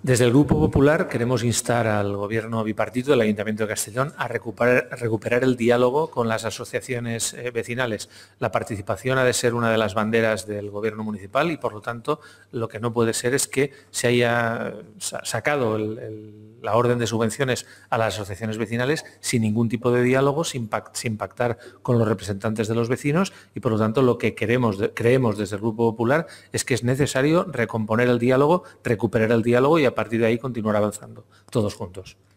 Desde el Grupo Popular queremos instar al Gobierno bipartito del Ayuntamiento de Castellón a recuperar, el diálogo con las asociaciones eh, vecinales. La participación ha de ser una de las banderas del Gobierno municipal y, por lo tanto, lo que no puede ser es que se haya eh, sacado la orden de subvenciones a las asociaciones vecinales sin ningún tipo de diálogo, sin, pactar con los representantes de los vecinos y, por lo tanto, lo que queremos, creemos desde el Grupo Popular es que es necesario recomponer el diálogo, recuperar el diálogo y a partir de ahí continuar avanzando todos juntos.